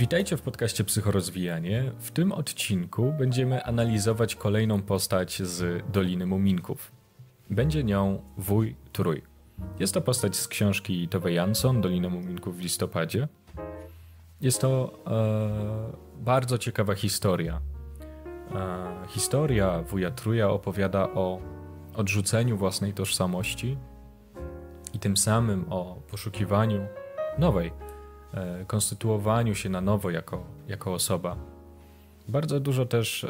Witajcie w podcaście Psychorozwijanie. W tym odcinku będziemy analizować kolejną postać z Doliny Muminków. Będzie nią wuj Trój. Jest to postać z książki Tove Jansson, Dolina Muminków w listopadzie. Jest to e, bardzo ciekawa historia. E, historia wuja Truja opowiada o odrzuceniu własnej tożsamości i tym samym o poszukiwaniu nowej E, konstytuowaniu się na nowo jako, jako osoba. Bardzo dużo też e,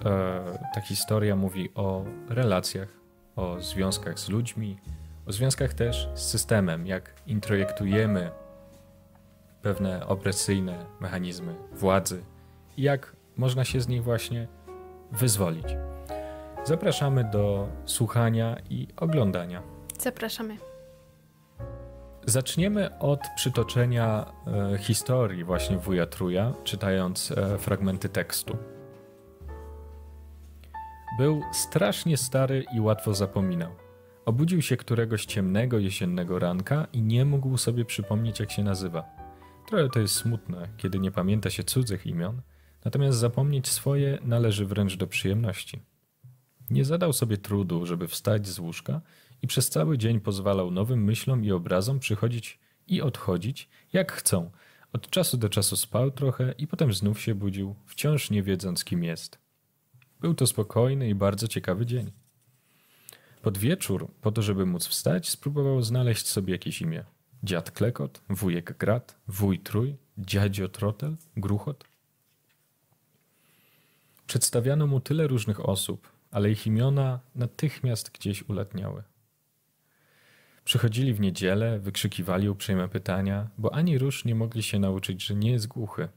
ta historia mówi o relacjach, o związkach z ludźmi, o związkach też z systemem, jak introjektujemy pewne opresyjne mechanizmy władzy i jak można się z nich właśnie wyzwolić. Zapraszamy do słuchania i oglądania. Zapraszamy. Zaczniemy od przytoczenia e, historii właśnie wuja Truja, czytając e, fragmenty tekstu. Był strasznie stary i łatwo zapominał. Obudził się któregoś ciemnego jesiennego ranka i nie mógł sobie przypomnieć, jak się nazywa. Trochę to jest smutne, kiedy nie pamięta się cudzych imion, natomiast zapomnieć swoje należy wręcz do przyjemności. Nie zadał sobie trudu, żeby wstać z łóżka i przez cały dzień pozwalał nowym myślom i obrazom przychodzić i odchodzić, jak chcą. Od czasu do czasu spał trochę i potem znów się budził, wciąż nie wiedząc, kim jest. Był to spokojny i bardzo ciekawy dzień. Pod wieczór, po to, żeby móc wstać, spróbował znaleźć sobie jakieś imię. Dziad Klekot, wujek Grat, wuj Trój, dziadzio Trotel, Gruchot. Przedstawiano mu tyle różnych osób, ale ich imiona natychmiast gdzieś ulatniały. Przychodzili w niedzielę, wykrzykiwali uprzejme pytania, bo ani rusz nie mogli się nauczyć, że nie jest głuchy.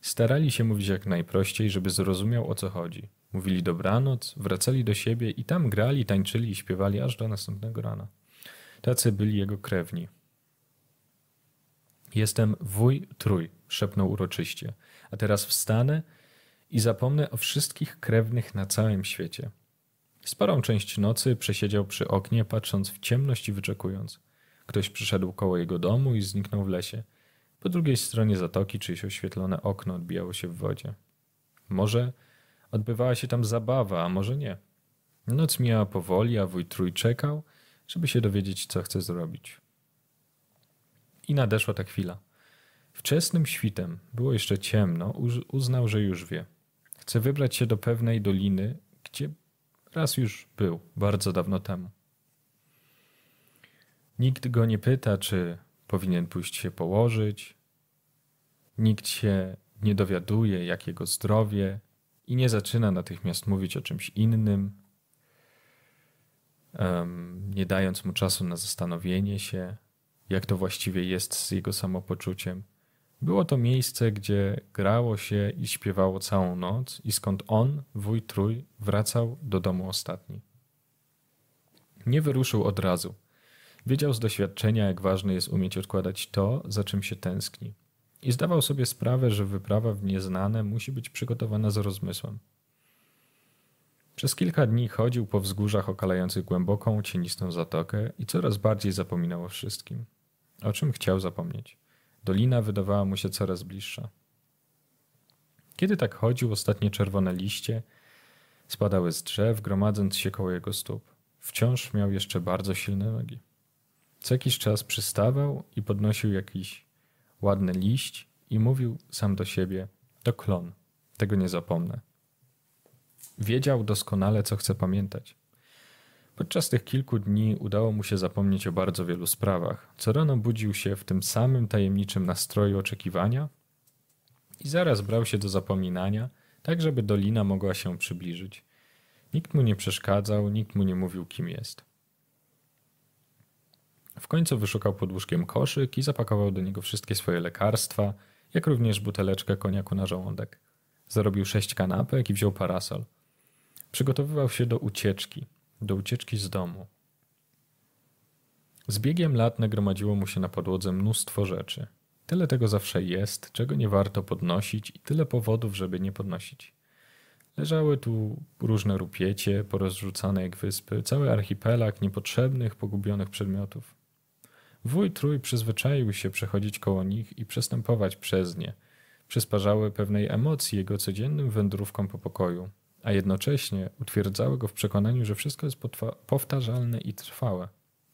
Starali się mówić jak najprościej, żeby zrozumiał o co chodzi. Mówili dobranoc, wracali do siebie i tam grali, tańczyli i śpiewali aż do następnego rana. Tacy byli jego krewni. Jestem wuj trój, szepnął uroczyście, a teraz wstanę i zapomnę o wszystkich krewnych na całym świecie. Sporą część nocy przesiedział przy oknie, patrząc w ciemność i wyczekując. Ktoś przyszedł koło jego domu i zniknął w lesie. Po drugiej stronie zatoki czyjeś oświetlone okno odbijało się w wodzie. Może odbywała się tam zabawa, a może nie. Noc mijała powoli, a wuj trój czekał, żeby się dowiedzieć, co chce zrobić. I nadeszła ta chwila. Wczesnym świtem, było jeszcze ciemno, uznał, że już wie. Chce wybrać się do pewnej doliny, gdzie Raz już był, bardzo dawno temu. Nikt go nie pyta, czy powinien pójść się położyć. Nikt się nie dowiaduje, jak jego zdrowie, i nie zaczyna natychmiast mówić o czymś innym, nie dając mu czasu na zastanowienie się, jak to właściwie jest z jego samopoczuciem. Było to miejsce, gdzie grało się i śpiewało całą noc i skąd on, wuj trój, wracał do domu ostatni. Nie wyruszył od razu. Wiedział z doświadczenia, jak ważne jest umieć odkładać to, za czym się tęskni. I zdawał sobie sprawę, że wyprawa w nieznane musi być przygotowana z rozmysłem. Przez kilka dni chodził po wzgórzach okalających głęboką, cienistą zatokę i coraz bardziej zapominał o wszystkim, o czym chciał zapomnieć. Dolina wydawała mu się coraz bliższa. Kiedy tak chodził, ostatnie czerwone liście spadały z drzew, gromadząc się koło jego stóp. Wciąż miał jeszcze bardzo silne nogi. Co jakiś czas przystawał i podnosił jakiś ładny liść i mówił sam do siebie: To klon, tego nie zapomnę. Wiedział doskonale, co chce pamiętać. Podczas tych kilku dni udało mu się zapomnieć o bardzo wielu sprawach. Co rano budził się w tym samym tajemniczym nastroju oczekiwania i zaraz brał się do zapominania, tak żeby dolina mogła się przybliżyć. Nikt mu nie przeszkadzał, nikt mu nie mówił, kim jest. W końcu wyszukał pod łóżkiem koszyk i zapakował do niego wszystkie swoje lekarstwa, jak również buteleczkę koniaku na żołądek. Zarobił sześć kanapek i wziął parasol. Przygotowywał się do ucieczki – do ucieczki z domu. Z biegiem lat nagromadziło mu się na podłodze mnóstwo rzeczy. Tyle tego zawsze jest, czego nie warto podnosić i tyle powodów, żeby nie podnosić. Leżały tu różne rupiecie, porozrzucane jak wyspy, cały archipelag niepotrzebnych, pogubionych przedmiotów. Wuj trój przyzwyczaił się przechodzić koło nich i przestępować przez nie. Przysparzały pewnej emocji jego codziennym wędrówkom po pokoju a jednocześnie utwierdzały go w przekonaniu, że wszystko jest powtarzalne i trwałe,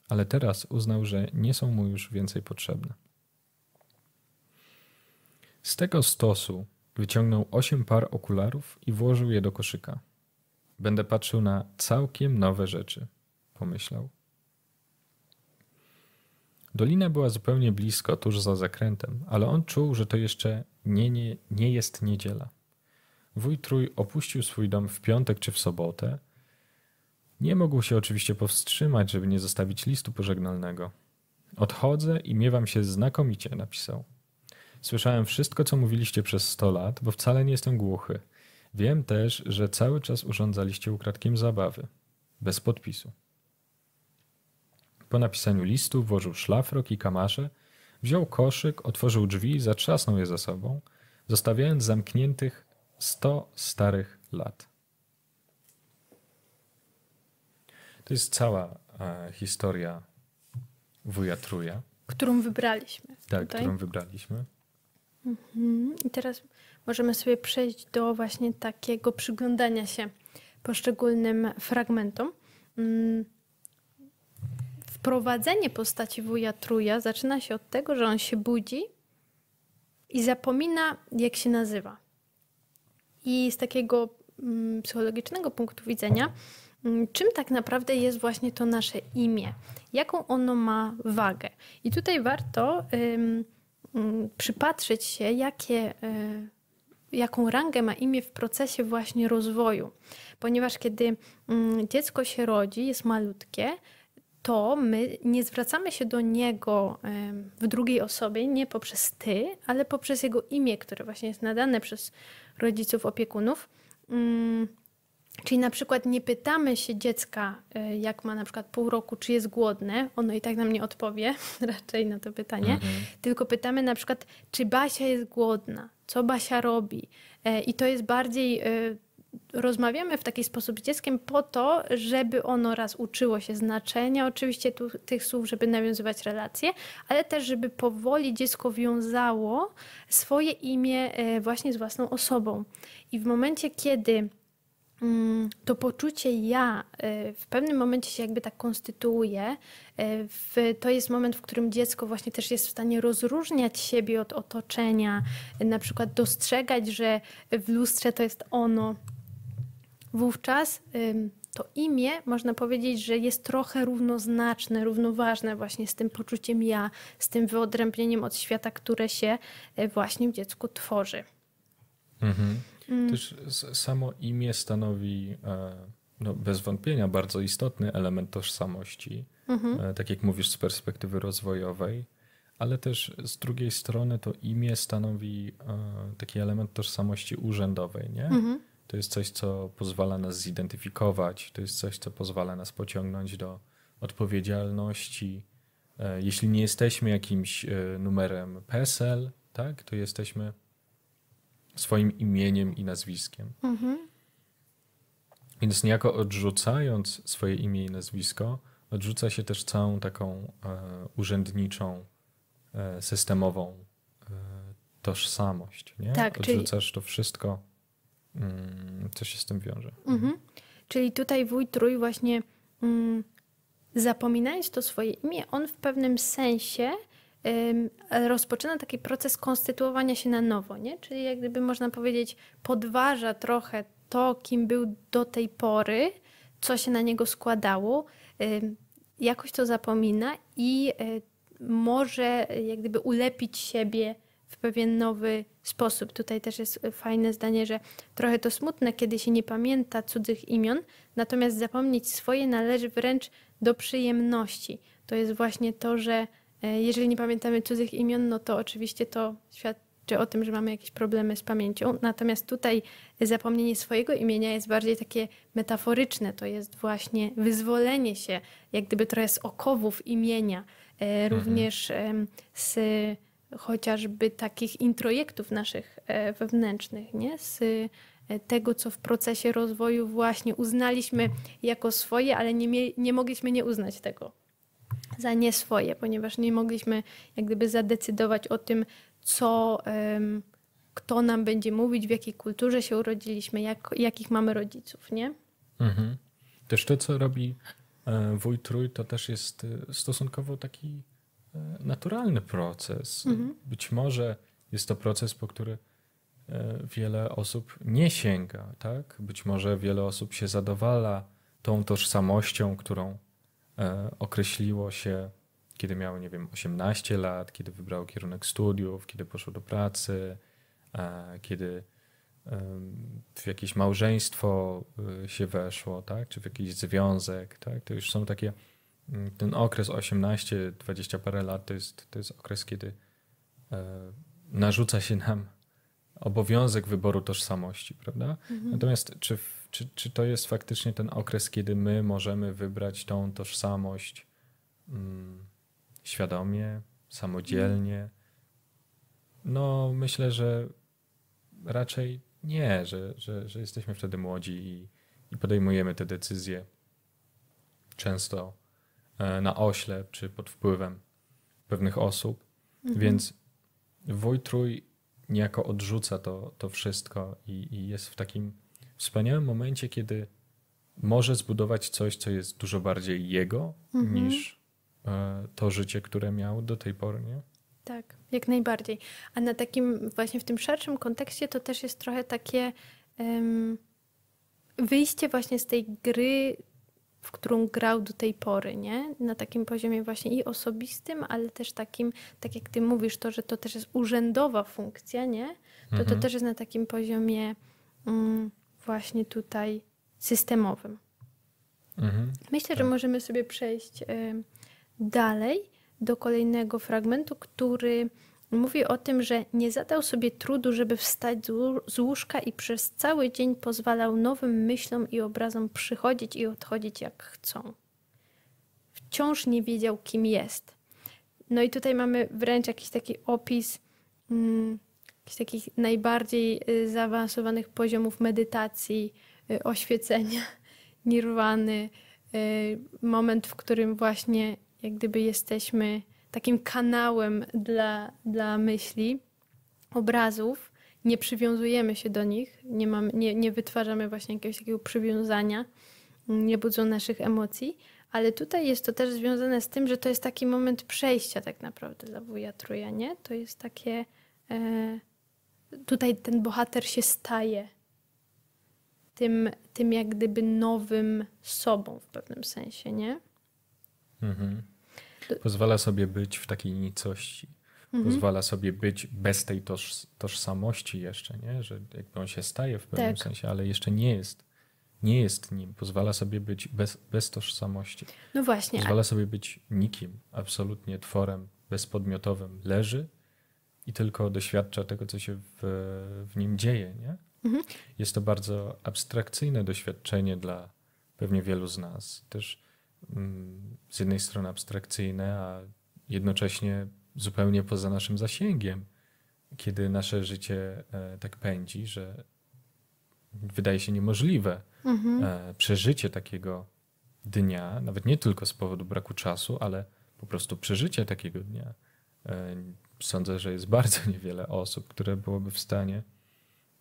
ale teraz uznał, że nie są mu już więcej potrzebne. Z tego stosu wyciągnął osiem par okularów i włożył je do koszyka. Będę patrzył na całkiem nowe rzeczy, pomyślał. Dolina była zupełnie blisko, tuż za zakrętem, ale on czuł, że to jeszcze nie, nie, nie jest niedziela. Wuj Trój opuścił swój dom w piątek czy w sobotę. Nie mógł się oczywiście powstrzymać, żeby nie zostawić listu pożegnalnego. Odchodzę i miewam się znakomicie, napisał. Słyszałem wszystko, co mówiliście przez 100 lat, bo wcale nie jestem głuchy. Wiem też, że cały czas urządzaliście ukradkiem zabawy. Bez podpisu. Po napisaniu listu włożył szlafrok i kamasze, wziął koszyk, otworzył drzwi i zatrzasnął je za sobą, zostawiając zamkniętych 100 starych lat. To jest cała e, historia wuja Truja. Którą wybraliśmy. Tak, tutaj. którą wybraliśmy. Mhm. I teraz możemy sobie przejść do właśnie takiego przyglądania się poszczególnym fragmentom. Mm. Wprowadzenie postaci wuja Truja zaczyna się od tego, że on się budzi i zapomina, jak się nazywa. I z takiego mm, psychologicznego punktu widzenia, mm, czym tak naprawdę jest właśnie to nasze imię, jaką ono ma wagę. I tutaj warto um, przypatrzeć się, jakie, y, jaką rangę ma imię w procesie właśnie rozwoju, ponieważ kiedy dziecko się rodzi, jest malutkie, to my nie zwracamy się do niego w drugiej osobie, nie poprzez ty, ale poprzez jego imię, które właśnie jest nadane przez rodziców, opiekunów. Mm, czyli na przykład nie pytamy się dziecka, y, jak ma na przykład pół roku, czy jest głodne, ono i tak nam nie odpowie raczej na to pytanie, mhm. tylko pytamy na przykład, czy Basia jest głodna, co Basia robi. E, I to jest bardziej y, rozmawiamy w taki sposób z dzieckiem po to, żeby ono raz uczyło się znaczenia, oczywiście tu, tych słów, żeby nawiązywać relacje, ale też, żeby powoli dziecko wiązało swoje imię e, właśnie z własną osobą. I w momencie, kiedy mm, to poczucie ja e, w pewnym momencie się jakby tak konstytuuje. E, to jest moment, w którym dziecko właśnie też jest w stanie rozróżniać siebie od otoczenia, na przykład dostrzegać, że w lustrze to jest ono, wówczas to imię można powiedzieć, że jest trochę równoznaczne, równoważne właśnie z tym poczuciem ja, z tym wyodrębnieniem od świata, które się y, właśnie w dziecku tworzy. Mhm. Mm. Też samo imię stanowi e, no, bez wątpienia bardzo istotny element tożsamości, mhm. E, tak jak mówisz z perspektywy rozwojowej, ale też z drugiej strony to imię stanowi e, taki element tożsamości urzędowej, nie? Mhm to jest coś, co pozwala nas zidentyfikować, to jest coś, co pozwala nas pociągnąć do odpowiedzialności. E, jeśli nie jesteśmy jakimś e, numerem PESEL, tak, to jesteśmy swoim imieniem i nazwiskiem. Mhm. Więc niejako odrzucając swoje imię i nazwisko, odrzuca się też całą taką e, urzędniczą, e, systemową e, tożsamość. Nie? Tak, Odrzucasz czyli... to wszystko Mm, co się z tym wiąże. Mhm. Czyli tutaj wuj trój właśnie mm, zapominając to swoje imię, on w pewnym sensie rozpoczyna taki proces konstytuowania się na nowo, nie? Czyli jak gdyby można powiedzieć podważa trochę to, kim był do tej pory, co się na niego składało, jakoś to zapomina i y, może y, jak gdyby ulepić siebie w pewien nowy sposób. Tutaj też jest e, fajne zdanie, że trochę to smutne, kiedy się nie pamięta cudzych imion, natomiast zapomnieć swoje należy wręcz do przyjemności. To jest właśnie to, że e, jeżeli nie pamiętamy cudzych imion, no to oczywiście to świadczy o tym, że mamy jakieś problemy z pamięcią. Natomiast tutaj zapomnienie swojego imienia jest bardziej takie metaforyczne. To jest właśnie wyzwolenie się, jak gdyby trochę z okowów imienia, e, mhm. również z chociażby takich introjektów naszych e, wewnętrznych, nie? z e, tego, co w procesie rozwoju właśnie uznaliśmy jako swoje, ale nie, nie mogliśmy nie uznać tego za nie swoje, ponieważ nie mogliśmy jak gdyby zadecydować o tym, co, kto nam będzie mówić, w jakiej kulturze się urodziliśmy, jak, jakich mamy rodziców, nie? Mhm. Też to, co robi e, wój trój, to też jest stosunkowo taki E, naturalny proces. Mhm. Być może jest to proces, po który e, wiele osób nie sięga, tak? Być może wiele osób się zadowala tą tożsamością, którą e, określiło się, kiedy miało, nie wiem, 18 lat, kiedy wybrało kierunek studiów, kiedy poszło do pracy, kiedy w jakieś małżeństwo się weszło, tak? Czy w jakiś związek, tak? To już są takie Mm, ten okres 18-20 parę lat to jest, to jest okres, kiedy e, narzuca się nam obowiązek wyboru tożsamości, prawda? Mhm. Natomiast czy, czy, czy to jest faktycznie ten okres, kiedy my możemy wybrać tą tożsamość mm, świadomie, samodzielnie? Mhm. No, myślę, że raczej nie, że, że, że jesteśmy wtedy młodzi i, i podejmujemy te decyzje często E, na ośle czy pod wpływem pewnych osób. Mhm. Więc wuj trój niejako odrzuca to, to wszystko i, i jest w takim wspaniałym momencie, kiedy może zbudować coś, co jest dużo bardziej jego mhm. niż e, to życie, które miał do tej pory, nie? Tak, jak najbardziej. A na takim właśnie w tym szerszym kontekście to też jest trochę takie um, wyjście właśnie z tej gry w którą grał do tej pory, nie? Na takim poziomie właśnie i osobistym, ale też takim, tak jak ty mówisz, to, że to też jest urzędowa funkcja, nie? To mhm. to też jest na takim poziomie mm, właśnie tutaj systemowym. Mhm. Myślę, tak. że możemy sobie przejść y, dalej do kolejnego fragmentu, który Mówi o tym, że nie zadał sobie trudu, żeby wstać z łóżka i przez cały dzień pozwalał nowym myślom i obrazom przychodzić i odchodzić jak chcą. Wciąż nie wiedział, kim jest. No i tutaj mamy wręcz jakiś taki opis mm, jakichś takich najbardziej y, zaawansowanych poziomów medytacji, y, oświecenia, nirwany, y, moment, w którym właśnie jak gdyby jesteśmy takim kanałem dla, dla myśli, obrazów. Nie przywiązujemy się do nich, nie, mam, nie, nie wytwarzamy właśnie jakiegoś takiego przywiązania, mm, nie budzą naszych emocji, ale tutaj jest to też związane z tym, że to jest taki moment przejścia tak naprawdę dla wuja Truja, nie? To jest takie... E, tutaj ten bohater się staje tym, tym jak gdyby nowym sobą w pewnym sensie, nie? Mhm. Pozwala sobie być w takiej nicości. Mhm. Pozwala sobie być bez tej toż, tożsamości jeszcze, nie? że jakby on się staje w pewnym tak. sensie, ale jeszcze nie jest. Nie jest nim. Pozwala sobie być bez, bez tożsamości. No właśnie. Pozwala sobie być nikim, absolutnie tworem bezpodmiotowym. Leży i tylko doświadcza tego, co się w, w nim dzieje. Nie? Mhm. Jest to bardzo abstrakcyjne doświadczenie dla pewnie wielu z nas. Też Mm, z jednej strony abstrakcyjne, a jednocześnie zupełnie poza naszym zasięgiem, kiedy nasze życie e, tak pędzi, że wydaje się niemożliwe mhm. E, przeżycie takiego dnia, nawet nie tylko z powodu braku czasu, ale po prostu przeżycie takiego dnia. E, sądzę, że jest bardzo niewiele osób, które byłoby w stanie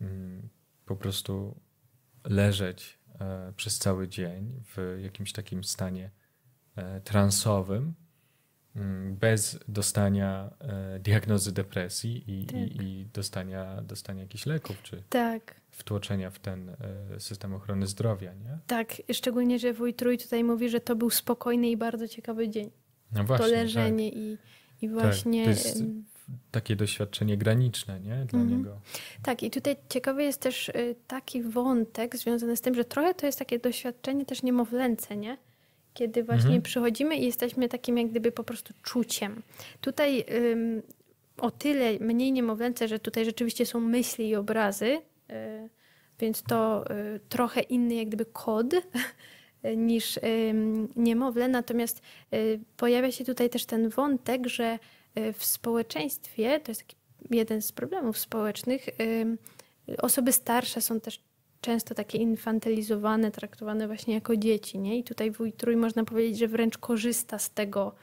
mm, po prostu leżeć E, przez cały dzień w jakimś takim stanie e, transowym, mm, bez dostania e, diagnozy depresji i, tak. i, i, dostania, dostania jakichś leków, czy tak. wtłoczenia w ten system ochrony zdrowia. Nie? Tak, szczególnie, że wuj Trój tutaj mówi, że to był spokojny i bardzo ciekawy dzień. No właśnie, to leżenie tak. i, i tak, właśnie... Tak. To jest takie doświadczenie graniczne nie? dla mhm. niego. Tak, i tutaj ciekawy jest też y, taki wątek związany z tym, że trochę to jest takie doświadczenie też niemowlęce, nie? Kiedy właśnie mhm. przychodzimy i jesteśmy takim jak gdyby po prostu czuciem. Tutaj ym, o tyle mniej niemowlęce, że tutaj rzeczywiście są myśli i obrazy, y, więc to y, trochę inny jak gdyby kod niż niemowlę. Natomiast pojawia się tutaj też ten wątek, że Y, w społeczeństwie, to jest taki jeden z problemów społecznych, y, osoby starsze są też często takie infantylizowane, traktowane właśnie jako dzieci, nie? I tutaj wuj trój można powiedzieć, że wręcz korzysta z tego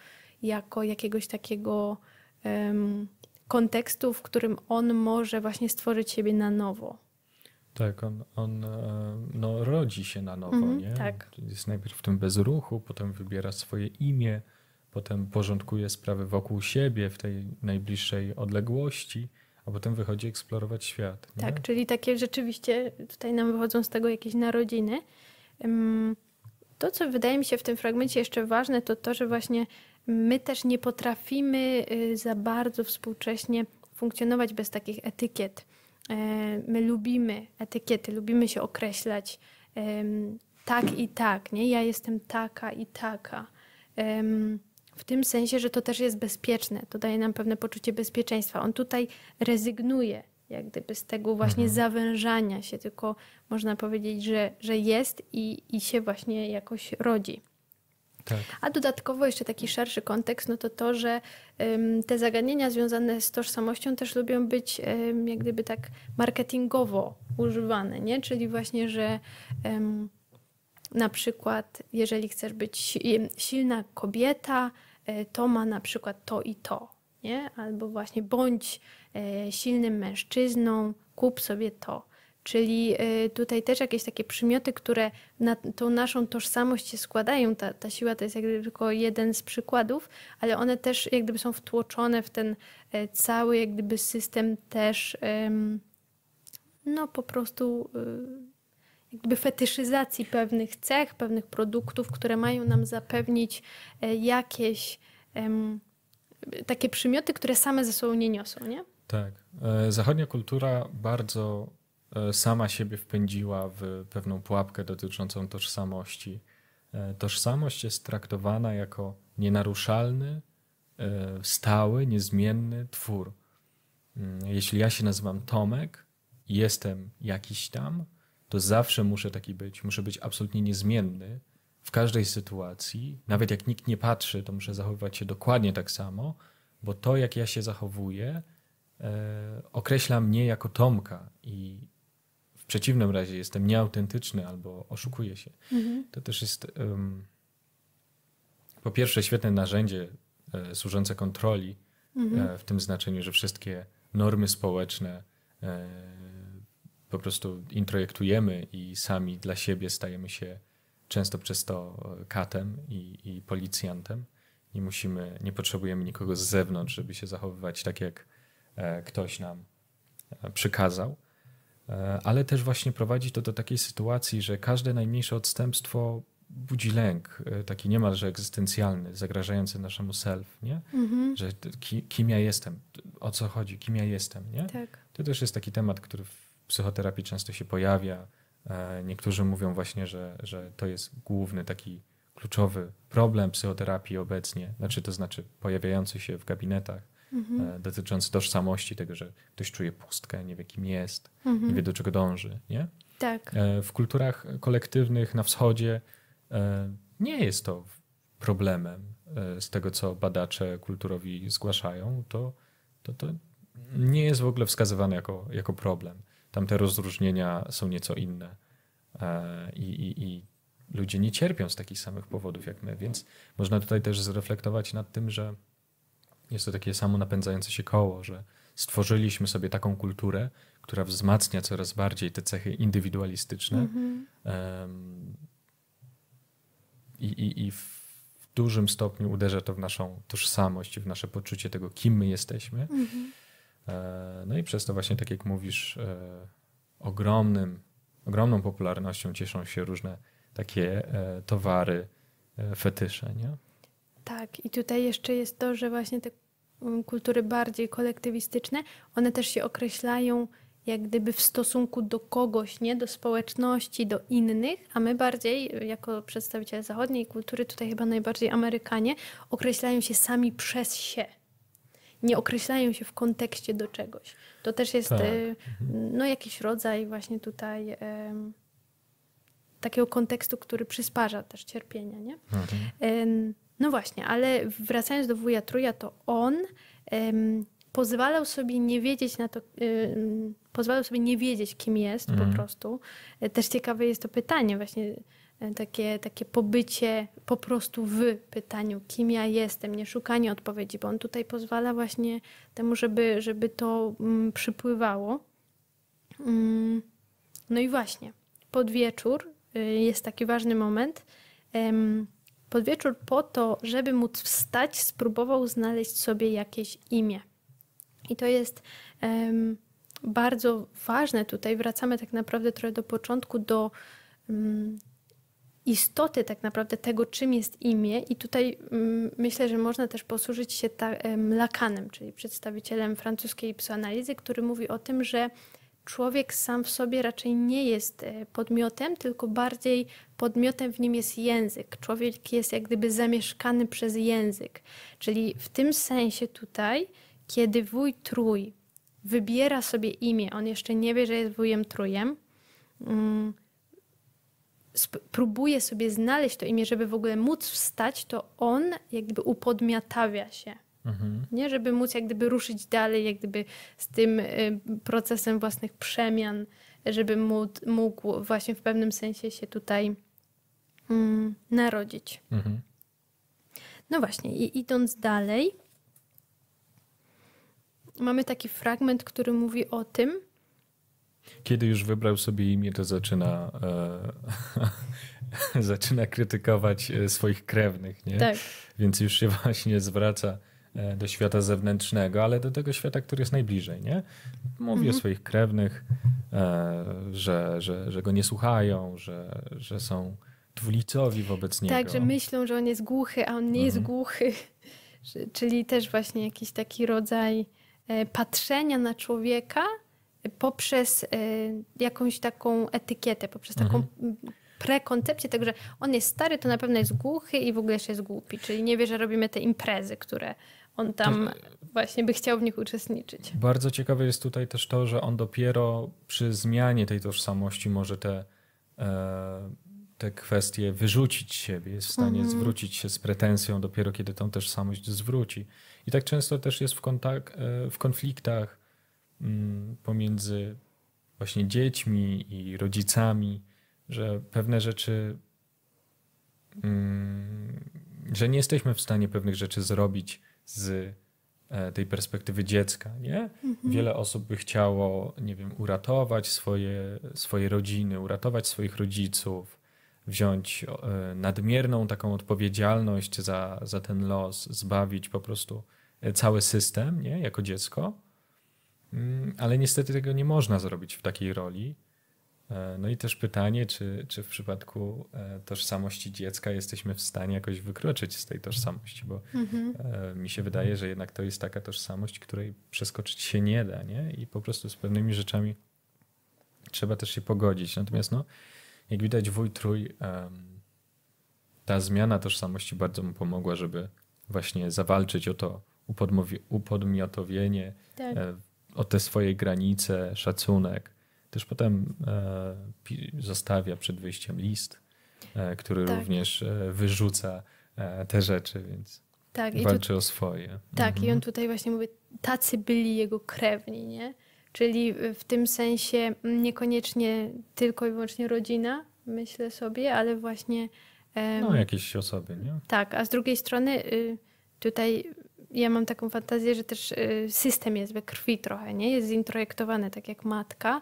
jako jakiegoś takiego um, kontekstu, w którym on może właśnie stworzyć siebie na nowo. Tak, on, on e, no, rodzi się na nowo, mm -hmm, nie? Tak. Jest najpierw w tym bezruchu, potem wybiera swoje imię, potem porządkuje sprawy wokół siebie w tej najbliższej odległości, a potem wychodzi eksplorować świat. Nie? Tak, czyli takie rzeczywiście tutaj nam wychodzą z tego jakieś narodziny. To, co wydaje mi się w tym fragmencie jeszcze ważne, to to, że właśnie my też nie potrafimy y, za bardzo współcześnie funkcjonować bez takich etykiet. E, my lubimy etykiety, lubimy się określać tak i tak, nie? Ja jestem taka i taka w tym sensie, że to też jest bezpieczne, to daje nam pewne poczucie bezpieczeństwa. On tutaj rezygnuje jak gdyby z tego właśnie mhm. zawężania się, tylko można powiedzieć, że, że jest i, i się właśnie jakoś rodzi. Tak. A dodatkowo jeszcze taki szerszy kontekst, no to to, że um, te zagadnienia związane z tożsamością też lubią być um, jak gdyby tak marketingowo używane, nie? Czyli właśnie, że um, na przykład jeżeli chcesz być silna kobieta, E, to ma na przykład to i to, nie? Albo właśnie bądź e, silnym mężczyzną, kup sobie to. Czyli e, tutaj też jakieś takie przymioty, które na tą naszą tożsamość się składają. Ta, ta siła to jest jakby tylko jeden z przykładów, ale one też jak gdyby są wtłoczone w ten cały jak gdyby system też no po prostu jakby fetyszyzacji pewnych cech, pewnych produktów, które mają nam zapewnić e, jakieś um, takie przymioty, które same ze sobą nie niosą, nie? Tak. E, zachodnia kultura bardzo e, sama siebie wpędziła w pewną pułapkę dotyczącą tożsamości. Tożsamość jest traktowana jako nienaruszalny, stały, niezmienny twór. Mm, jeśli ja się nazywam Tomek, jestem jakiś tam, to zawsze muszę taki być. Muszę być absolutnie niezmienny w każdej sytuacji. Nawet jak nikt nie patrzy, to muszę zachowywać się dokładnie tak samo, bo to, jak ja się zachowuję, e, określa mnie jako Tomka i w przeciwnym razie jestem nieautentyczny albo oszukuję się. Mhm. To też jest um, po pierwsze świetne narzędzie e, służące kontroli e, mhm. e, w tym znaczeniu, że wszystkie normy społeczne, e, po prostu introjektujemy i sami dla siebie stajemy się często przez to e, katem i, i policjantem. Nie musimy, nie potrzebujemy nikogo z zewnątrz, żeby się zachowywać tak, jak e, ktoś nam e, przykazał. Ale też właśnie prowadzi to do takiej sytuacji, że każde najmniejsze odstępstwo budzi lęk, taki niemalże egzystencjalny, zagrażający naszemu self, nie? Mhm. Że kim ja jestem, o co chodzi, kim ja jestem, nie? Tak. To też jest taki temat, który psychoterapii często się pojawia. E, niektórzy mówią właśnie, że, że to jest główny taki kluczowy problem psychoterapii obecnie, znaczy to znaczy pojawiający się w gabinetach, mhm. E, dotyczący tożsamości, tego, że ktoś czuje pustkę, nie wie kim jest, mhm. nie wie do czego dąży. Nie? Tak. E, w kulturach kolektywnych na wschodzie nie jest to problemem. Z tego, co badacze kulturowi zgłaszają, to, to, to nie jest w ogóle wskazywane jako, jako problem. Tam te rozróżnienia są nieco inne e, i, i, i ludzie nie cierpią z takich samych powodów jak my, więc można tutaj też zreflektować nad tym, że jest to takie samo napędzające się koło, że stworzyliśmy sobie taką kulturę, która wzmacnia coraz bardziej te cechy indywidualistyczne. Mm -hmm. i, i, I w dużym stopniu uderza to w naszą tożsamość, w nasze poczucie tego, kim my jesteśmy. Mm -hmm. E, no i przez to właśnie, tak jak mówisz, e, ogromnym, ogromną popularnością cieszą się różne takie e, towary, fetysze, nie? Tak, i tutaj jeszcze jest to, że właśnie te mm, kultury bardziej kolektywistyczne, one też się określają jak gdyby w stosunku do kogoś, nie? Do społeczności, do innych, a my bardziej, jako przedstawiciele zachodniej kultury, tutaj chyba najbardziej Amerykanie, określają się sami przez się nie określają się w kontekście do czegoś. To też jest tak. Y, mhm. no, jakiś rodzaj właśnie tutaj takiego kontekstu, który przysparza też cierpienia. Nie? Mhm. No właśnie, ale wracając do wuja Truja, to on um, pozwalał sobie nie wiedzieć na to, um, pozwalał sobie nie wiedzieć, kim jest mhm. po prostu. E, też ciekawe jest to pytanie właśnie, E, takie, takie pobycie po prostu w pytaniu, kim ja jestem, nie szukanie odpowiedzi, bo on tutaj pozwala właśnie temu, żeby, żeby to mm, przypływało. Mm, no i właśnie, pod wieczór y, jest taki ważny moment. Ym, pod wieczór po to, żeby móc wstać, spróbował znaleźć sobie jakieś imię. I to jest ym, bardzo ważne tutaj. Wracamy tak naprawdę trochę do początku, do ym, mm, istoty tak naprawdę tego, czym jest imię. I tutaj mm, myślę, że można też posłużyć się Lacanem, czyli przedstawicielem francuskiej psychoanalizy, który mówi o tym, że człowiek sam w sobie raczej nie jest e, podmiotem, tylko bardziej podmiotem w nim jest język. Człowiek jest jak gdyby zamieszkany przez język. Czyli w tym sensie tutaj, kiedy wuj trój wybiera sobie imię, on jeszcze nie wie, że jest wujem trójem, mm, próbuje sobie znaleźć to imię, żeby w ogóle móc wstać, to on jak gdyby upodmiatawia się. Mhm. Nie, żeby móc jak gdyby ruszyć dalej, jak gdyby z tym y, procesem własnych przemian, żeby móc, mógł właśnie w pewnym sensie się tutaj mm, narodzić. Mhm. No właśnie, i idąc dalej, mamy taki fragment, który mówi o tym, kiedy już wybrał sobie imię, to zaczyna, e, zaczyna krytykować e, swoich krewnych, nie? Tak. Więc już się właśnie zwraca e, do świata zewnętrznego, ale do tego świata, który jest najbliżej, nie? Mówi mhm. o swoich krewnych, e, że, że, że go nie słuchają, że, że są dwulicowi wobec niego. Tak, że myślą, że on jest głuchy, a on nie mhm. jest głuchy. Czyli też właśnie jakiś taki rodzaj e, patrzenia na człowieka poprzez y, jakąś taką etykietę, poprzez taką mhm. prekoncepcję tego, że on jest stary, to na pewno jest głuchy i w ogóle jeszcze jest głupi. Czyli nie wie, że robimy te imprezy, które on tam tak. właśnie by chciał w nich uczestniczyć. Bardzo ciekawe jest tutaj też to, że on dopiero przy zmianie tej tożsamości może te, e, te kwestie wyrzucić siebie, jest w stanie mhm. zwrócić się z pretensją dopiero kiedy tą tożsamość zwróci. I tak często też jest w, kontakt, e, w konfliktach Mm, pomiędzy właśnie dziećmi i rodzicami, że pewne rzeczy, mm, że nie jesteśmy w stanie pewnych rzeczy zrobić z e, tej perspektywy dziecka, nie? Mhm. Wiele osób by chciało, nie wiem, uratować swoje, swoje rodziny, uratować swoich rodziców, wziąć e, nadmierną taką odpowiedzialność za, za ten los, zbawić po prostu e, cały system, nie? Jako dziecko. Mm, ale niestety tego nie można zrobić w takiej roli. E, no i też pytanie, czy, czy w przypadku e, tożsamości dziecka jesteśmy w stanie jakoś wykroczyć z tej tożsamości, bo mhm. E, mi się wydaje, że jednak to jest taka tożsamość, której przeskoczyć się nie da, nie? I po prostu z pewnymi rzeczami trzeba też się pogodzić. Natomiast no, jak widać wuj trój, ta zmiana tożsamości bardzo mu pomogła, żeby właśnie zawalczyć o to upodmiotowienie, tak o te swoje granice, szacunek. Też potem e, zostawia przed wyjściem list, e, który tak. również e, wyrzuca te rzeczy, więc tak, walczy tu, o swoje. Tak, mhm. i on mhm. tutaj właśnie mówi, tacy byli jego krewni, nie? Czyli w tym sensie niekoniecznie tylko i wyłącznie rodzina, myślę sobie, ale właśnie. No, jakieś osoby, nie? Tak, a z drugiej strony y, tutaj ja mam taką fantazję, że też y, system jest we krwi trochę, nie? Jest zintrojektowany tak jak matka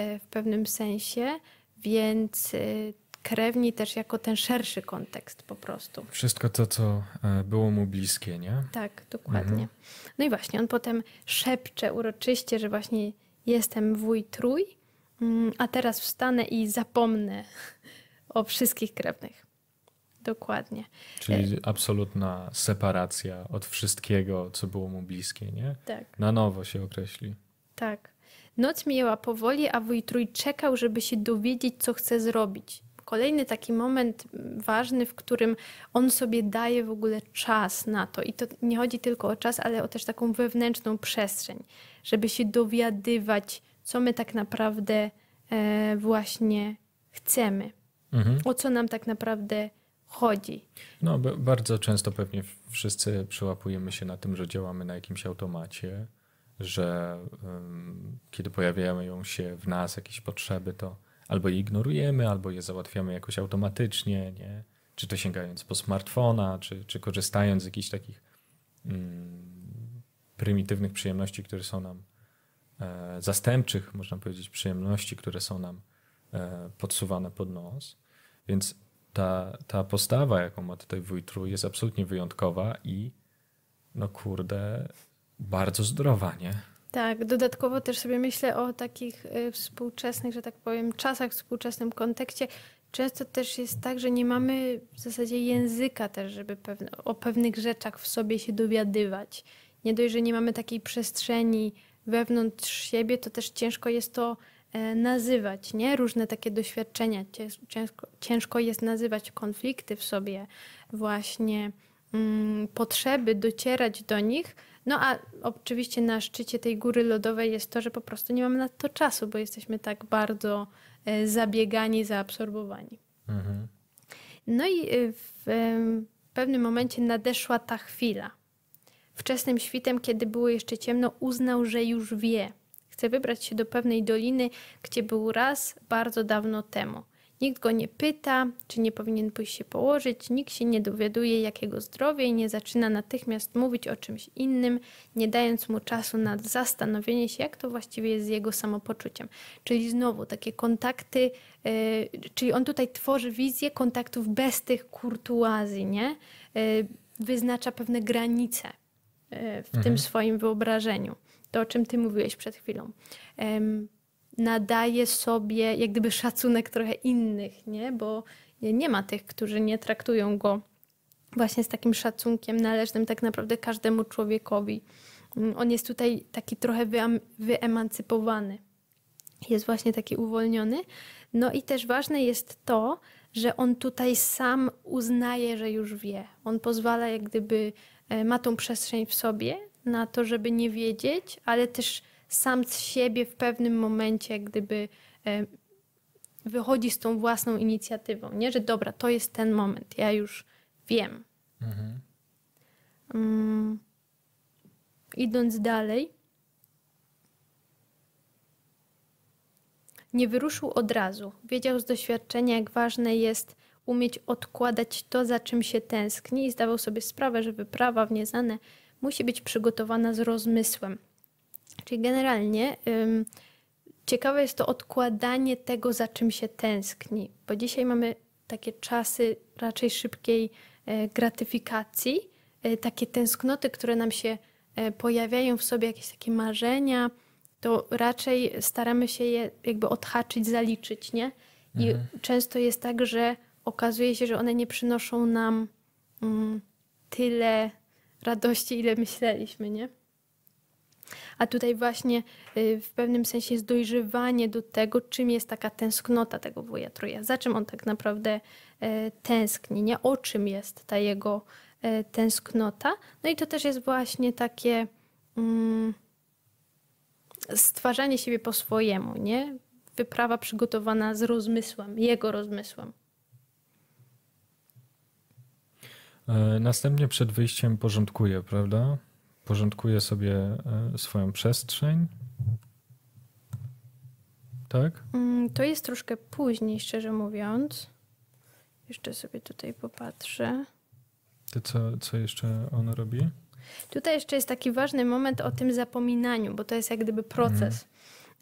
y, w pewnym sensie, więc y, krewni też jako ten szerszy kontekst po prostu. Wszystko to, co e, było mu bliskie, nie? Tak, dokładnie. Mhm. No i właśnie, on potem szepcze uroczyście, że właśnie jestem wuj trój, mm, a teraz wstanę i zapomnę o wszystkich krewnych. Dokładnie. Czyli e- absolutna separacja od wszystkiego, co było mu bliskie, nie? Tak. Na nowo się określi. Tak. Noc mijała powoli, a wuj trój czekał, żeby się dowiedzieć, co chce zrobić. Kolejny taki moment ważny, w którym on sobie daje w ogóle czas na to. I to nie chodzi tylko o czas, ale o też taką wewnętrzną przestrzeń, żeby się dowiadywać, co my tak naprawdę e, właśnie chcemy. Mhm. O co nam tak naprawdę chodzi. No, bardzo często pewnie wszyscy przyłapujemy się na tym, że działamy na jakimś automacie, że um, kiedy pojawiają się w nas jakieś potrzeby, to albo je ignorujemy, albo je załatwiamy jakoś automatycznie, nie? czy to sięgając po smartfona, czy, czy korzystając z jakichś takich um, prymitywnych przyjemności, które są nam e, zastępczych, można powiedzieć, przyjemności, które są nam e, podsuwane pod nos. Więc ta, ta postawa, jaką ma tutaj Wójtru, jest absolutnie wyjątkowa i no kurde, bardzo zdrowa, nie? Tak, dodatkowo też sobie myślę o takich y, współczesnych, że tak powiem, czasach, współczesnym kontekście. Często też jest tak, że nie mamy w zasadzie języka też, żeby pewne, o pewnych rzeczach w sobie się dowiadywać. Nie dość, że nie mamy takiej przestrzeni wewnątrz siebie, to też ciężko jest to E, nazywać, nie? Różne takie doświadczenia. Ciężko, ciężko jest nazywać konflikty w sobie, właśnie mm, potrzeby, docierać do nich. No a oczywiście na szczycie tej góry lodowej jest to, że po prostu nie mamy na to czasu, bo jesteśmy tak bardzo e, zabiegani, zaabsorbowani. Mhm. No i e, w pewnym momencie nadeszła ta chwila. Wczesnym świtem, kiedy było jeszcze ciemno, uznał, że już wie, Chce wybrać się do pewnej doliny, gdzie był raz bardzo dawno temu. Nikt go nie pyta, czy nie powinien pójść się położyć, nikt się nie dowiaduje, jakiego zdrowie i nie zaczyna natychmiast mówić o czymś innym, nie dając mu czasu na zastanowienie się, jak to właściwie jest z jego samopoczuciem. Czyli znowu takie kontakty, yy, czyli on tutaj tworzy wizję kontaktów bez tych kurtuazji, nie? Yy, wyznacza pewne granice y, w mhm. tym swoim wyobrażeniu to, o czym ty mówiłeś przed chwilą. Nadaje sobie jak gdyby szacunek trochę innych, nie? bo nie ma tych, którzy nie traktują go właśnie z takim szacunkiem należnym tak naprawdę każdemu człowiekowi. Mm, on jest tutaj taki trochę wyemancypowany, jest właśnie taki uwolniony. No i też ważne jest to, że on tutaj sam uznaje, że już wie. On pozwala, jak gdyby e, ma tą przestrzeń w sobie na to, żeby nie wiedzieć, ale też sam z siebie w pewnym momencie, gdyby e, wychodzi z tą własną inicjatywą, nie? Że dobra, to jest ten moment, ja już wiem. Mhm. Um, idąc dalej, nie wyruszył od razu. Wiedział z doświadczenia, jak ważne jest umieć odkładać to, za czym się tęskni i zdawał sobie sprawę, że wyprawa w nieznane musi być przygotowana z rozmysłem. Czyli generalnie ym, ciekawe jest to odkładanie tego, za czym się tęskni, bo dzisiaj mamy takie czasy raczej szybkiej y, gratyfikacji, y, takie tęsknoty, które nam się y, pojawiają w sobie, jakieś takie marzenia, to raczej staramy się je jakby odhaczyć, zaliczyć, nie? I mhm. często jest tak, że okazuje się, że one nie przynoszą nam mm, tyle radości, ile myśleliśmy, nie? A tutaj właśnie y, w pewnym sensie jest dojrzewanie do tego, czym jest taka tęsknota tego wuja Troja, za czym on tak naprawdę y, tęskni, nie? o czym jest ta jego y, tęsknota. No i to też jest właśnie takie um, stwarzanie siebie po swojemu, nie? Wyprawa przygotowana z rozmysłem, jego rozmysłem. E, następnie przed wyjściem porządkuję, prawda? Porządkuję sobie e, swoją przestrzeń. Tak? Mm, to jest troszkę później, szczerze mówiąc. Jeszcze sobie tutaj popatrzę. To co, co jeszcze on robi? Tutaj jeszcze jest taki ważny moment o tym zapominaniu, bo to jest jak gdyby proces. Mhm.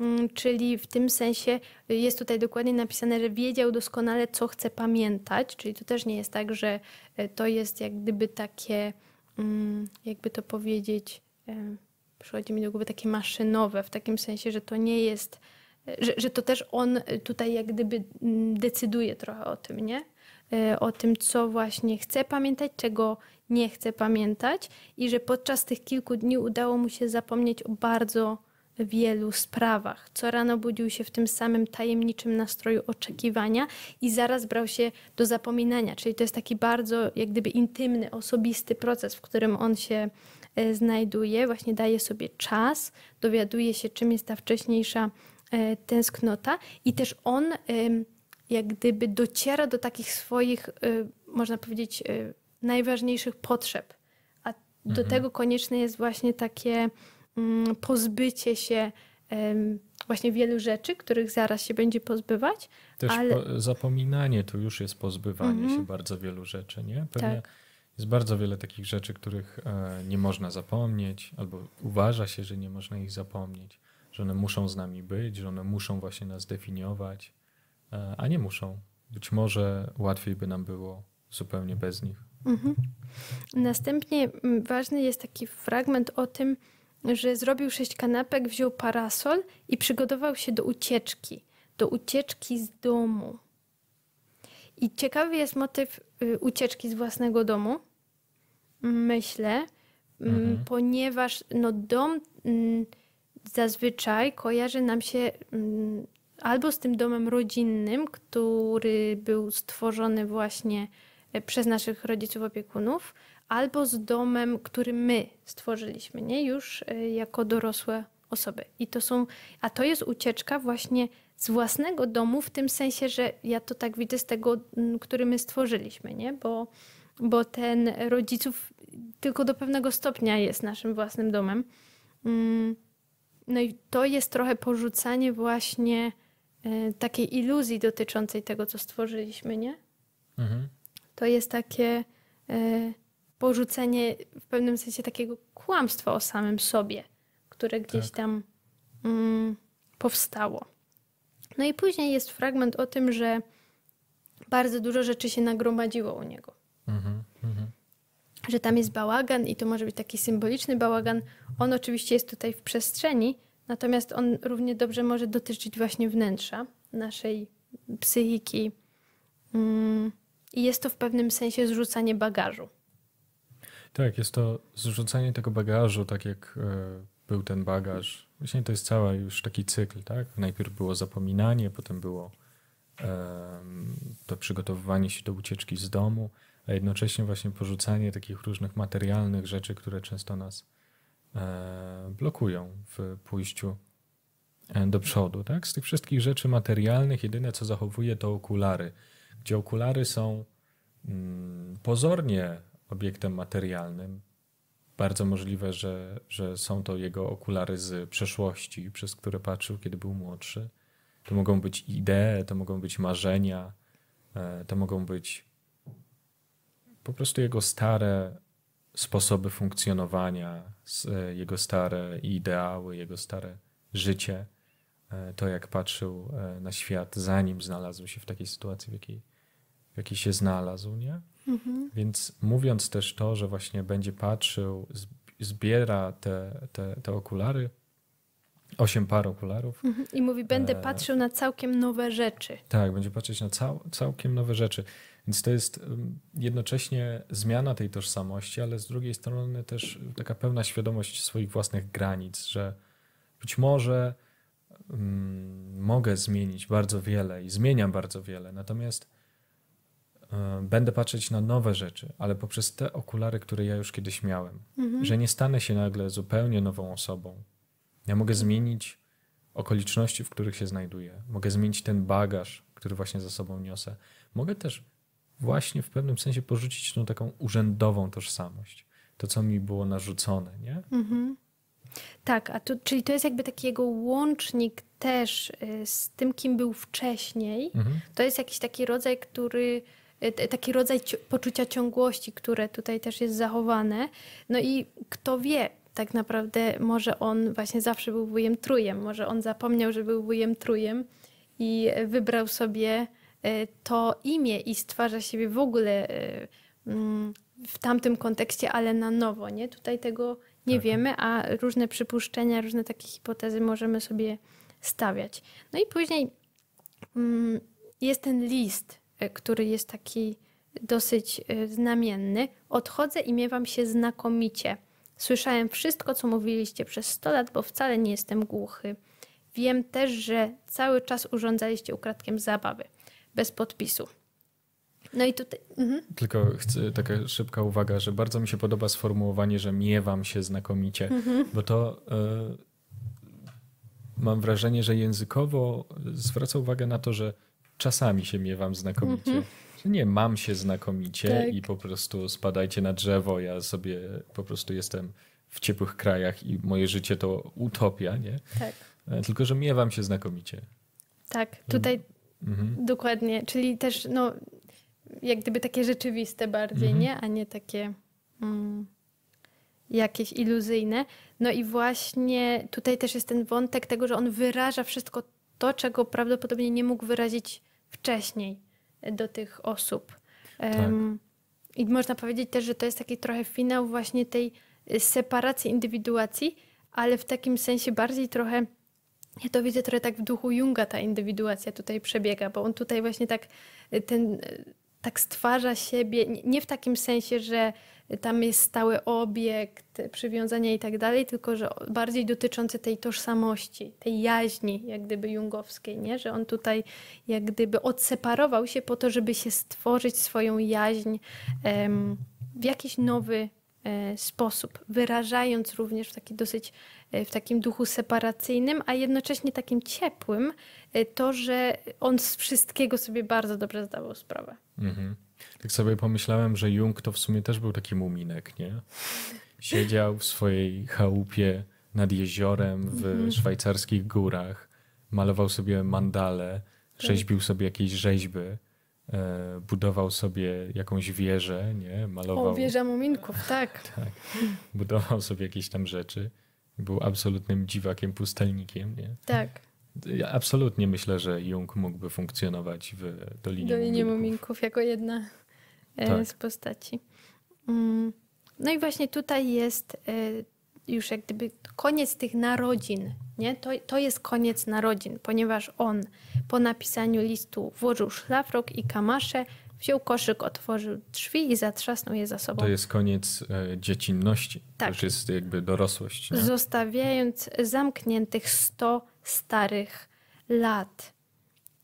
Mm, czyli w tym sensie y, jest tutaj dokładnie napisane, że wiedział doskonale, co chce pamiętać, czyli to też nie jest tak, że y, to jest jak gdyby takie, mm, jakby to powiedzieć, y, przychodzi mi do głowy takie maszynowe, w takim sensie, że to nie jest, że, że to też on tutaj jak gdyby mm, decyduje trochę o tym, nie? O tym, co właśnie chce pamiętać, czego nie chce pamiętać, i że podczas tych kilku dni udało mu się zapomnieć o bardzo wielu sprawach. Co rano budził się w tym samym tajemniczym nastroju oczekiwania i zaraz brał się do zapominania. Czyli to jest taki bardzo jak gdyby intymny, osobisty proces, w którym on się e, znajduje, właśnie daje sobie czas, dowiaduje się, czym jest ta wcześniejsza e, tęsknota i też on jak gdyby dociera do takich swoich, e, można powiedzieć, najważniejszych potrzeb. A do mhm. tego konieczne jest właśnie takie Mm, pozbycie się właśnie wielu rzeczy, których zaraz się będzie pozbywać. Też ale... po zapominanie to już jest pozbywanie się mhm. bardzo wielu rzeczy, nie? Pewnie tak. jest bardzo wiele takich rzeczy, których e, nie można zapomnieć, albo uważa się, że nie można ich zapomnieć, że one muszą z nami być, że one muszą właśnie nas definiować, e, a nie muszą. Być może łatwiej by nam było zupełnie bez nich. Mhm. Następnie mm, ważny jest taki fragment o tym, że zrobił sześć kanapek, wziął parasol i przygotował się do ucieczki, do ucieczki z domu. I ciekawy jest motyw y, ucieczki z własnego domu, myślę, mm, mhm. ponieważ no, dom mm, zazwyczaj kojarzy nam się mm, albo z tym domem rodzinnym, który był stworzony właśnie e, przez naszych rodziców opiekunów, albo z domem, który my stworzyliśmy, nie już y, jako dorosłe osoby. I to są, a to jest ucieczka właśnie z własnego domu, w tym sensie, że ja to tak widzę z tego, mm, który my stworzyliśmy, nie? Bo, bo ten rodziców tylko do pewnego stopnia jest naszym własnym domem. Mm, no i to jest trochę porzucanie właśnie y, takiej iluzji dotyczącej tego, co stworzyliśmy, nie? Mhm. To jest takie y, porzucenie w pewnym sensie takiego kłamstwa o samym sobie, które gdzieś tak. tam mm, powstało. No i później jest fragment o tym, że bardzo dużo rzeczy się nagromadziło u niego. Mhm, mhm. Że tam jest bałagan i to może być taki symboliczny bałagan. On oczywiście jest tutaj w przestrzeni, natomiast on równie dobrze może dotyczyć właśnie wnętrza naszej psychiki. Mm, I jest to w pewnym sensie zrzucanie bagażu. Tak, jest to zrzucanie tego bagażu, tak jak e, był ten bagaż. Właśnie to jest cały już taki cykl, tak? Najpierw było zapominanie, potem było to przygotowywanie się do ucieczki z domu, a jednocześnie właśnie porzucanie takich różnych materialnych rzeczy, które często nas e, blokują w pójściu e, do przodu. Tak? Z tych wszystkich rzeczy materialnych jedyne, co zachowuje, to okulary, gdzie okulary są mm, pozornie obiektem materialnym. Bardzo możliwe, że, że są to jego okulary z przeszłości, przez które patrzył, kiedy był młodszy. To mogą być idee, to mogą być marzenia, e, to mogą być po prostu jego stare sposoby funkcjonowania, e, jego stare ideały, jego stare życie, e, to jak patrzył na świat, zanim znalazł się w takiej sytuacji, w jakiej, w jakiej się znalazł, nie? Mhm. Więc mówiąc też to, że właśnie będzie patrzył, zbiera te, te, te okulary, osiem par okularów. Mhm. I mówi, będę e, patrzył na całkiem nowe rzeczy. Tak, będzie patrzeć na cał, całkiem nowe rzeczy. Więc to jest jednocześnie zmiana tej tożsamości, ale z drugiej strony też taka pełna świadomość swoich własnych granic, że być może mogę zmienić bardzo wiele i zmieniam bardzo wiele, natomiast Y, będę patrzeć na nowe rzeczy, ale poprzez te okulary, które ja już kiedyś miałem, mhm. że nie stanę się nagle zupełnie nową osobą. Ja mogę mhm. zmienić okoliczności, w których się znajduję, mogę zmienić ten bagaż, który właśnie za sobą niosę. Mogę też właśnie w pewnym sensie porzucić tą taką urzędową tożsamość, to co mi było narzucone, nie? Mhm. Tak, a to, czyli to jest jakby taki jego łącznik też y, z tym, kim był wcześniej. Mhm. To jest jakiś taki rodzaj, który Y, taki rodzaj poczucia ciągłości, które tutaj też jest zachowane. No i kto wie, tak naprawdę może on właśnie zawsze był wujem trujem, może on zapomniał, że był wujem trujem i wybrał sobie y, to imię i stwarza siebie w ogóle y, mm, w tamtym kontekście, ale na nowo, nie? Tutaj tego nie tak. wiemy, a różne przypuszczenia, różne takie hipotezy możemy sobie stawiać. No i później mm, jest ten list, E, który jest taki dosyć e, znamienny. Odchodzę i miewam się znakomicie. Słyszałem wszystko, co mówiliście przez 100 lat, bo wcale nie jestem głuchy. Wiem też, że cały czas urządzaliście ukradkiem zabawy, bez podpisu. No i tutaj. Mhm. Tylko chcę, taka szybka uwaga, że bardzo mi się podoba sformułowanie, że miewam się znakomicie, mhm. bo to. Y, mam wrażenie, że językowo zwraca uwagę na to, że czasami się miewam znakomicie. Mm -hmm. Nie, mam się znakomicie tak. i po prostu spadajcie na drzewo. Ja sobie po prostu jestem w ciepłych krajach i moje życie to utopia, nie? Tak. E, tylko, że miewam się znakomicie. Tak, tutaj mm -hmm. dokładnie. Czyli też, no, jak gdyby takie rzeczywiste bardziej, mm -hmm. nie? A nie takie mm, jakieś iluzyjne. No i właśnie tutaj też jest ten wątek tego, że on wyraża wszystko to, czego prawdopodobnie nie mógł wyrazić wcześniej do tych osób. Tak. I można powiedzieć też, że to jest taki trochę finał właśnie tej y, separacji, indywiduacji, ale w takim sensie bardziej trochę, ja to widzę trochę tak w duchu Junga ta indywiduacja tutaj przebiega, bo on tutaj właśnie tak y, ten y, tak stwarza siebie, nie w takim sensie, że tam jest stały obiekt, przywiązania i tak dalej, tylko że bardziej dotyczące tej tożsamości, tej jaźni, jak gdyby jungowskiej, nie? że on tutaj jak gdyby odseparował się po to, żeby się stworzyć swoją jaźń em, w jakiś nowy e, sposób, wyrażając również w, taki dosyć, e, w takim duchu separacyjnym, a jednocześnie takim ciepłym, e, to, że on z wszystkiego sobie bardzo dobrze zdawał sprawę. Mhm. Tak sobie pomyślałem, że Jung to w sumie też był taki muminek, nie? Siedział w swojej chałupie nad jeziorem w mhm. szwajcarskich górach, malował sobie mandale, rzeźbił tak. sobie jakieś rzeźby, e, budował sobie jakąś wieżę, nie? Malował. O, wieża muminków, tak. tak. Budował sobie jakieś tam rzeczy. Był absolutnym dziwakiem, pustelnikiem, nie? Tak. Ja absolutnie myślę, że Jung mógłby funkcjonować w Dolinie, Dolinie Muminków. Muminków jako jedna E, tak. z postaci. Mm. No i właśnie tutaj jest e, już jak gdyby koniec tych narodzin. Nie? To, to jest koniec narodzin, ponieważ on po napisaniu listu włożył szlafrok i kamasze, wziął koszyk, otworzył drzwi i zatrzasnął je za sobą. To jest koniec e, dziecinności. Tak. To już jest jakby dorosłość. Nie? Zostawiając zamkniętych 100 starych lat.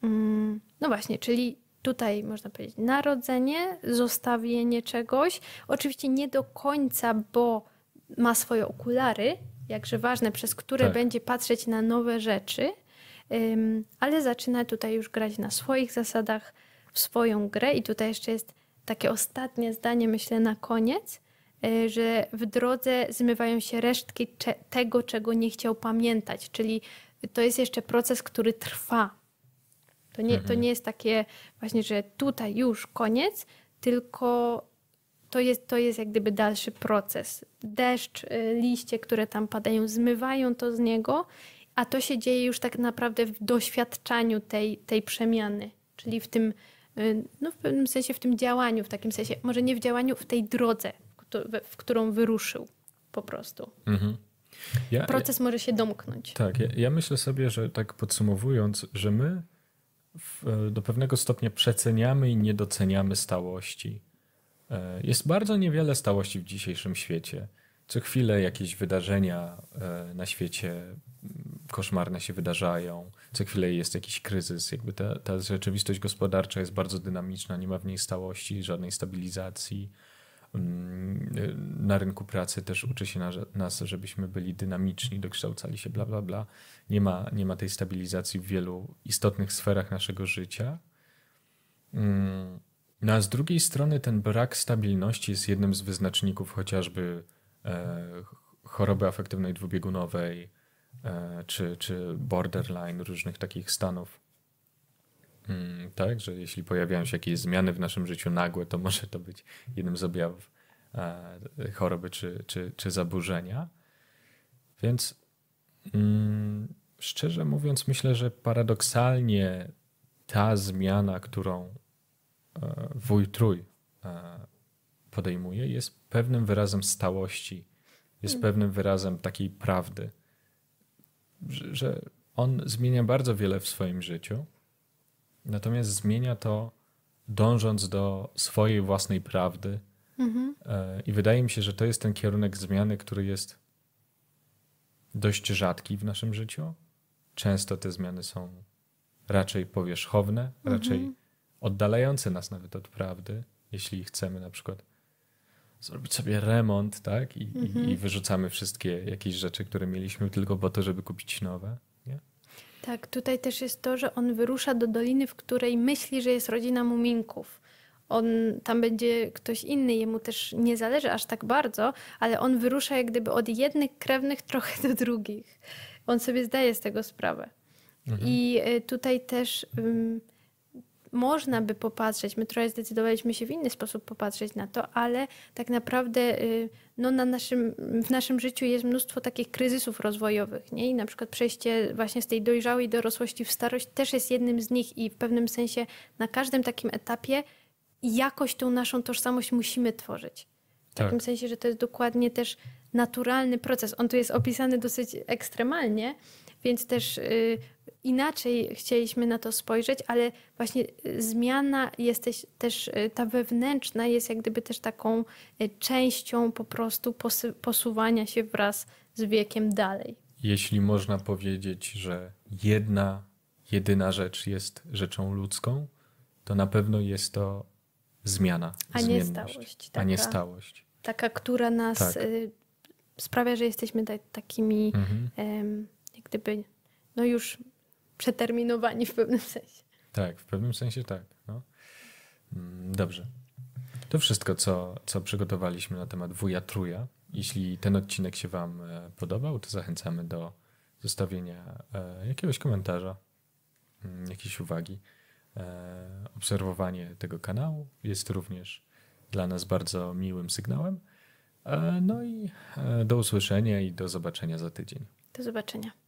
Mm, no właśnie, czyli tutaj można powiedzieć narodzenie, zostawienie czegoś. Oczywiście nie do końca, bo ma swoje okulary, jakże ważne, przez które tak. będzie patrzeć na nowe rzeczy, um, ale zaczyna tutaj już grać na swoich zasadach, w swoją grę. I tutaj jeszcze jest takie ostatnie zdanie, myślę, na koniec, y, że w drodze zmywają się resztki tego, czego nie chciał pamiętać, czyli to jest jeszcze proces, który trwa to nie, to mhm. nie jest takie właśnie, że tutaj już koniec, tylko to jest, to jest jak gdyby dalszy proces. Deszcz, y, liście, które tam padają, zmywają to z niego, a to się dzieje już tak naprawdę w doświadczaniu tej, tej przemiany, czyli w tym, y, no w pewnym sensie w tym działaniu, w takim sensie, może nie w działaniu, w tej drodze, w którą wyruszył po prostu. Mhm. Ja, Proces może się domknąć. Tak, ja, ja myślę sobie, że tak podsumowując, że my w, e, do pewnego stopnia przeceniamy i nie doceniamy stałości. E, jest bardzo niewiele stałości w dzisiejszym świecie. Co chwilę jakieś wydarzenia e, na świecie mm, koszmarne się wydarzają, co chwilę jest jakiś kryzys. Jakby ta, ta rzeczywistość gospodarcza jest bardzo dynamiczna, nie ma w niej stałości, żadnej stabilizacji. Mm, y, na rynku pracy też uczy się nas, żebyśmy byli dynamiczni, dokształcali się, bla, bla, bla. Nie ma, nie ma tej stabilizacji w wielu istotnych sferach naszego życia. Mm, no a z drugiej strony ten brak stabilności jest jednym z wyznaczników chociażby e, choroby afektywnej dwubiegunowej, e, czy, czy borderline, różnych takich stanów Mm, tak, że jeśli pojawiają się jakieś zmiany w naszym życiu nagłe, to może to być jednym z objawów e, choroby czy, czy, czy zaburzenia. Więc mm, szczerze mówiąc, myślę, że paradoksalnie ta zmiana, którą e, wuj trój e, podejmuje, jest pewnym wyrazem stałości, jest mm. pewnym wyrazem takiej prawdy, że, że on zmienia bardzo wiele w swoim życiu Natomiast zmienia to dążąc do swojej własnej prawdy. Mhm. E, I wydaje mi się, że to jest ten kierunek zmiany, który jest dość rzadki w naszym życiu. Często te zmiany są raczej powierzchowne, mhm. raczej oddalające nas nawet od prawdy, jeśli chcemy na przykład zrobić sobie remont, tak? I, mhm. i, i mhm. wyrzucamy wszystkie jakieś rzeczy, które mieliśmy tylko po to, żeby kupić nowe. Tak, tutaj też jest to, że on wyrusza do doliny, w której myśli, że jest rodzina muminków. On, tam będzie ktoś inny, jemu też nie zależy aż tak bardzo, ale on wyrusza jak gdyby od jednych krewnych trochę do drugich. On sobie zdaje z tego sprawę. Mhm. I y, tutaj też można by popatrzeć, my trochę zdecydowaliśmy się w inny sposób popatrzeć na to, ale tak naprawdę y, no, na naszym, w naszym życiu jest mnóstwo takich kryzysów rozwojowych. Nie? I na przykład przejście właśnie z tej dojrzałej dorosłości w starość też jest jednym z nich i w pewnym sensie na każdym takim etapie jakoś tą naszą tożsamość musimy tworzyć. W tak. takim sensie, że to jest dokładnie też naturalny proces. On tu jest opisany dosyć ekstremalnie, więc też y, inaczej chcieliśmy na to spojrzeć, ale właśnie y, zmiana jesteś też y, ta wewnętrzna jest jak gdyby też taką y, częścią po prostu posuwania się wraz z wiekiem dalej. Jeśli można powiedzieć, że jedna jedyna rzecz jest rzeczą ludzką, to na pewno jest to zmiana, a nie stałość. Taka, a nie stałość. Taka, która nas tak. sprawia, że jesteśmy takimi mhm. jak gdyby no już przeterminowani w pewnym sensie. Tak, w pewnym sensie tak. No. Mm, dobrze. To wszystko, co, co przygotowaliśmy na temat wuja truja. Jeśli ten odcinek się Wam e, podobał, to zachęcamy do zostawienia e, jakiegoś komentarza, mm, jakiejś uwagi. E, obserwowanie tego kanału jest również dla nas bardzo miłym sygnałem. No i do usłyszenia i do zobaczenia za tydzień. Do zobaczenia.